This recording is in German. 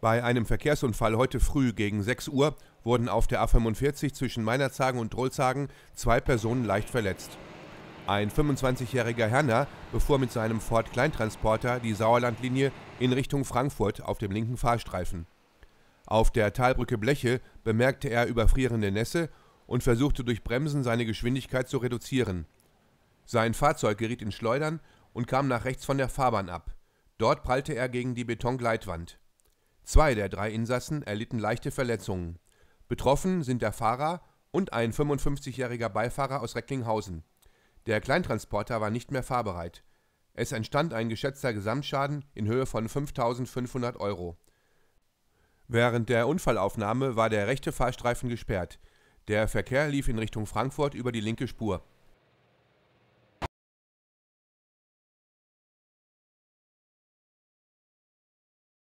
Bei einem Verkehrsunfall heute früh gegen 6 Uhr wurden auf der A45 zwischen Meinerzagen und Drolshagen zwei Personen leicht verletzt. Ein 25-jähriger Herner befuhr mit seinem Ford Kleintransporter die Sauerlandlinie in Richtung Frankfurt auf dem linken Fahrstreifen. Auf der Talbrücke Bleche bemerkte er überfrierende Nässe und versuchte durch Bremsen seine Geschwindigkeit zu reduzieren. Sein Fahrzeug geriet in Schleudern und kam nach rechts von der Fahrbahn ab. Dort prallte er gegen die Betongleitwand. Zwei der drei Insassen erlitten leichte Verletzungen. Betroffen sind der Fahrer und ein 55-jähriger Beifahrer aus Recklinghausen. Der Kleintransporter war nicht mehr fahrbereit. Es entstand ein geschätzter Gesamtschaden in Höhe von 5.500 Euro. Während der Unfallaufnahme war der rechte Fahrstreifen gesperrt. Der Verkehr lief in Richtung Frankfurt über die linke Spur.